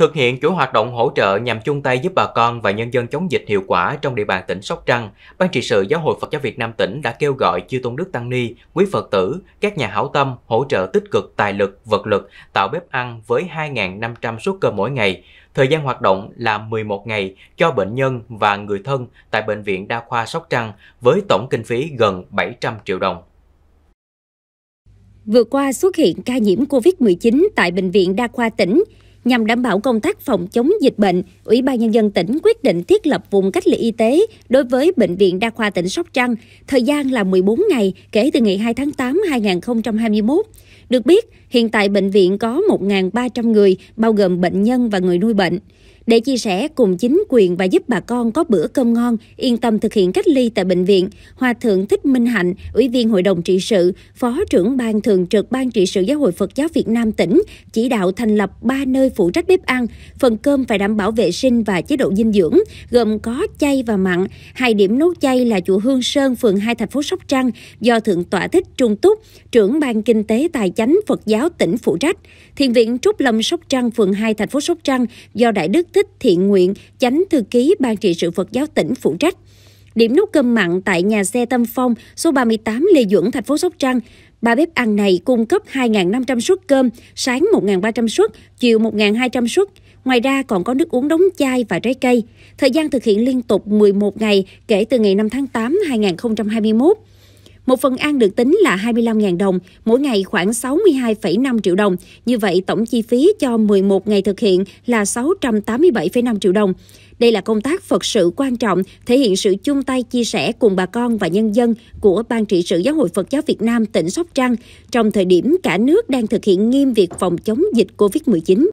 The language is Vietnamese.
thực hiện chuỗi hoạt động hỗ trợ nhằm chung tay giúp bà con và nhân dân chống dịch hiệu quả trong địa bàn tỉnh Sóc Trăng, Ban trị sự Giáo hội Phật giáo Việt Nam tỉnh đã kêu gọi chư tôn đức tăng ni, quý Phật tử, các nhà hảo tâm hỗ trợ tích cực tài lực, vật lực, tạo bếp ăn với 2.500 suất cơm mỗi ngày. Thời gian hoạt động là 11 ngày cho bệnh nhân và người thân tại Bệnh viện Đa khoa Sóc Trăng với tổng kinh phí gần 700 triệu đồng. Vừa qua xuất hiện ca nhiễm COVID-19 tại Bệnh viện Đa khoa tỉnh, Nhằm đảm bảo công tác phòng chống dịch bệnh, Ủy ban Nhân dân tỉnh quyết định thiết lập vùng cách ly y tế đối với Bệnh viện Đa khoa tỉnh Sóc Trăng, thời gian là 14 ngày kể từ ngày 2 tháng 8 2021. Được biết, hiện tại bệnh viện có 1.300 người, bao gồm bệnh nhân và người nuôi bệnh để chia sẻ cùng chính quyền và giúp bà con có bữa cơm ngon, yên tâm thực hiện cách ly tại bệnh viện. Hòa thượng Thích Minh Hạnh, Ủy viên Hội đồng trị sự, Phó trưởng ban thường trực Ban trị sự Giáo hội Phật giáo Việt Nam tỉnh chỉ đạo thành lập 3 nơi phụ trách bếp ăn, phần cơm phải đảm bảo vệ sinh và chế độ dinh dưỡng, gồm có chay và mặn. Hai điểm nấu chay là chùa Hương Sơn, phường 2 thành phố Sóc Trăng do Thượng tọa Thích Trung Túc, trưởng ban kinh tế tài chánh Phật giáo tỉnh phụ trách. Thiền viện Trúc Lâm Sóc Trăng, phường 2 thành phố Sóc Trăng do Đại Đức thích thiện nguyện, chánh thư ký Ban trị sự Phật giáo tỉnh phụ trách. Điểm nấu cơm mặn tại nhà xe Tâm Phong, số 38 Lê Duẩn, thành phố Sóc Trăng. Ba bếp ăn này cung cấp 2.500 suất cơm, sáng 1.300 suất, chiều 1.200 suất. Ngoài ra còn có nước uống đóng chai và trái cây. Thời gian thực hiện liên tục 11 ngày kể từ ngày 5 tháng 8 2021. Một phần ăn được tính là 25.000 đồng, mỗi ngày khoảng 62,5 triệu đồng. Như vậy, tổng chi phí cho 11 ngày thực hiện là 687,5 triệu đồng. Đây là công tác Phật sự quan trọng, thể hiện sự chung tay chia sẻ cùng bà con và nhân dân của Ban trị sự Giáo hội Phật giáo Việt Nam tỉnh Sóc Trăng trong thời điểm cả nước đang thực hiện nghiêm việc phòng chống dịch COVID-19.